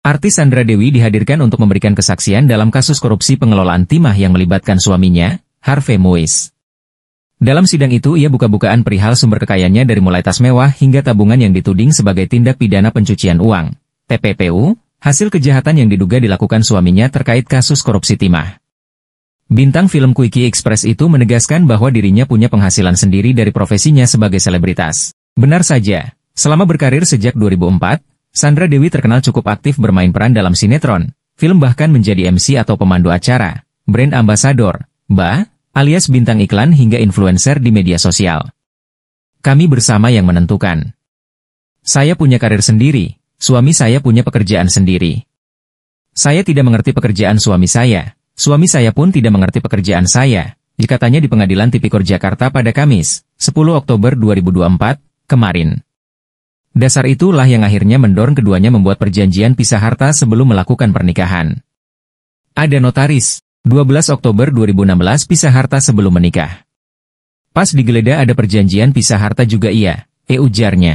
Artis Sandra Dewi dihadirkan untuk memberikan kesaksian dalam kasus korupsi pengelolaan timah yang melibatkan suaminya, Harvey Mois. Dalam sidang itu ia buka-bukaan perihal sumber kekayaannya dari mulai tas mewah hingga tabungan yang dituding sebagai tindak pidana pencucian uang, TPPU, hasil kejahatan yang diduga dilakukan suaminya terkait kasus korupsi timah. Bintang film Quickie Express itu menegaskan bahwa dirinya punya penghasilan sendiri dari profesinya sebagai selebritas. Benar saja, selama berkarir sejak 2004, Sandra Dewi terkenal cukup aktif bermain peran dalam sinetron, film bahkan menjadi MC atau pemandu acara, brand ambassador, ba, alias bintang iklan hingga influencer di media sosial. Kami bersama yang menentukan. Saya punya karir sendiri, suami saya punya pekerjaan sendiri. Saya tidak mengerti pekerjaan suami saya, suami saya pun tidak mengerti pekerjaan saya, dikatanya di Pengadilan Tipikor Jakarta pada Kamis, 10 Oktober 2024, kemarin. Dasar itulah yang akhirnya mendorong keduanya membuat perjanjian pisah harta sebelum melakukan pernikahan. Ada notaris, 12 Oktober 2016 pisah harta sebelum menikah. Pas digeledah ada perjanjian pisah harta juga iya, EUjarnya. ujarnya.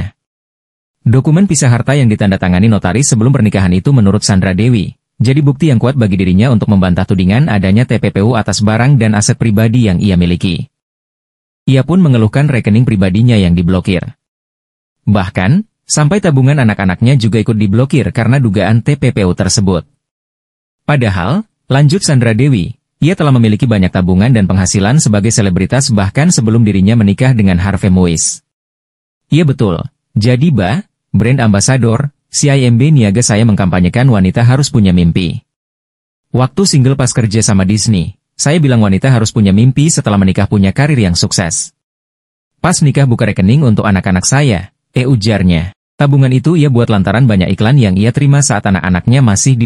Dokumen pisah harta yang ditandatangani notaris sebelum pernikahan itu menurut Sandra Dewi, jadi bukti yang kuat bagi dirinya untuk membantah tudingan adanya TPPU atas barang dan aset pribadi yang ia miliki. Ia pun mengeluhkan rekening pribadinya yang diblokir. Bahkan, Sampai tabungan anak-anaknya juga ikut diblokir karena dugaan TPPU tersebut. Padahal, lanjut Sandra Dewi, ia telah memiliki banyak tabungan dan penghasilan sebagai selebritas bahkan sebelum dirinya menikah dengan Harvey Mois. Ia betul, jadi Ba, brand Ambassador, CIMB Niaga saya mengkampanyekan wanita harus punya mimpi. Waktu single pas kerja sama Disney, saya bilang wanita harus punya mimpi setelah menikah punya karir yang sukses. Pas nikah buka rekening untuk anak-anak saya, eh ujarnya. Tabungan itu ia buat lantaran banyak iklan yang ia terima saat anak-anaknya masih di